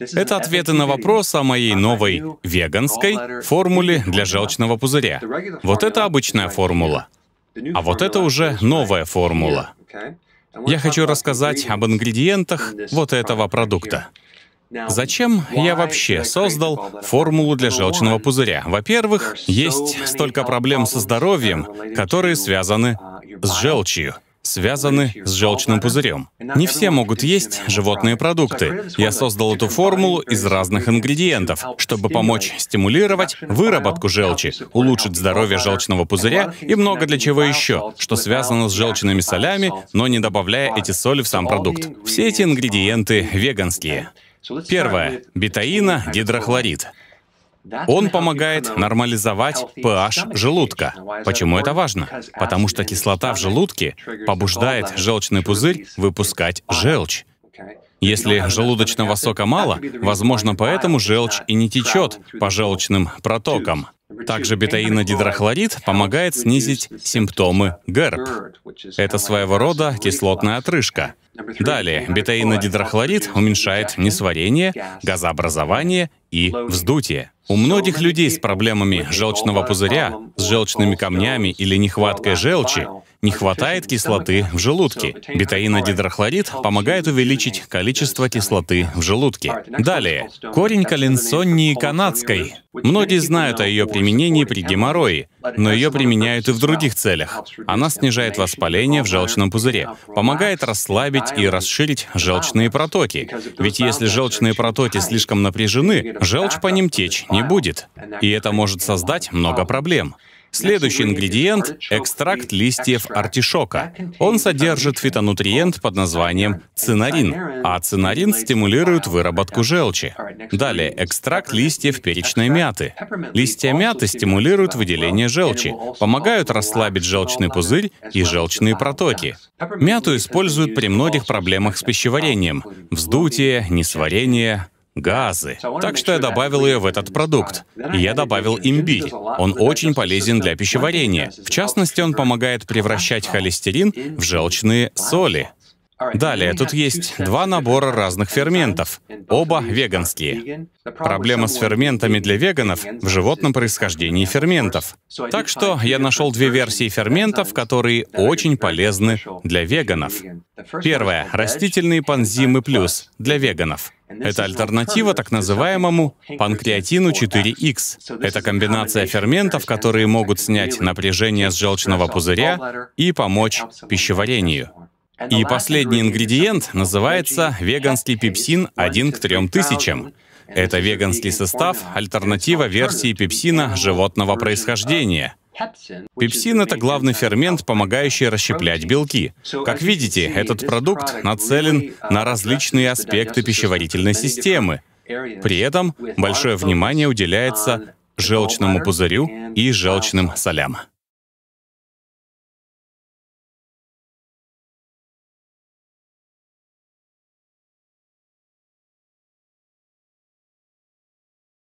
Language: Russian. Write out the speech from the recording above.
Это ответы на вопрос о моей новой веганской формуле для желчного пузыря. Вот это обычная формула. А вот это уже новая формула. Я хочу рассказать об ингредиентах вот этого продукта. Зачем я вообще создал формулу для желчного пузыря? Во-первых, есть столько проблем со здоровьем, которые связаны uh, с желчью, связаны с желчным пузырем. Не все могут есть животные продукты. Я создал эту формулу из разных ингредиентов, чтобы помочь стимулировать выработку желчи, улучшить здоровье желчного пузыря и много для чего еще, что связано с желчными солями, но не добавляя эти соли в сам продукт. Все эти ингредиенты веганские. Первое. Бетаина, гидрохлорид. Он помогает нормализовать pH желудка. Почему это важно? Потому что кислота в желудке побуждает желчный пузырь выпускать желчь. Если желудочного сока мало, возможно, поэтому желчь uh, и не течет по желчным протокам. Также бетаинодидрохлорид помогает снизить симптомы ГЭРБ. Это своего рода кислотная отрыжка. Далее, бетаинодидрохлорид уменьшает несварение, газообразование и вздутие. У многих людей с проблемами желчного пузыря, с желчными камнями или нехваткой желчи не хватает кислоты в желудке. Бетаинодидрохлорид помогает увеличить количество кислоты в желудке. Далее, корень калинсонии канадской. Многие знают о ее применении при геморрое, но ее применяют и в других целях. Она снижает воспаление в желчном пузыре, помогает расслабить укрепить и расширить желчные протоки. Ведь если желчные протоки слишком напряжены, желчь по ним течь не будет. И это может создать много проблем. Следующий ингредиент — экстракт листьев артишока. Он содержит фитонутриент под названием цинарин, а цинарин стимулирует выработку желчи. Далее, экстракт листьев перечной мяты. Листья мяты стимулируют выделение желчи, помогают расслабить желчный пузырь и желчные протоки. Мяту используют при многих проблемах с пищеварением — вздутие, несварение, газы. Так что я добавил ее в этот продукт. И я добавил имбирь. Он очень полезен для пищеварения. В частности, он помогает превращать холестерин в желчные соли. Далее, тут есть два набора разных ферментов, оба веганские. Проблема с ферментами для веганов в животном происхождении ферментов. Так что я нашел две версии ферментов, которые очень полезны uh, для веганов. Первое — растительные панзимы плюс для веганов. Это альтернатива так называемому панкреатину 4Х. Это комбинация ферментов, которые могут снять напряжение с желчного пузыря и помочь пищеварению. И последний ингредиент называется веганский пепсин 1 к 3000. Это веганский состав, альтернатива версии пепсина животного происхождения — Пепсин — это главный фермент, помогающий расщеплять белки. Как видите, этот продукт нацелен на различные аспекты пищеварительной системы. При этом большое внимание уделяется желчному пузырю и желчным солям.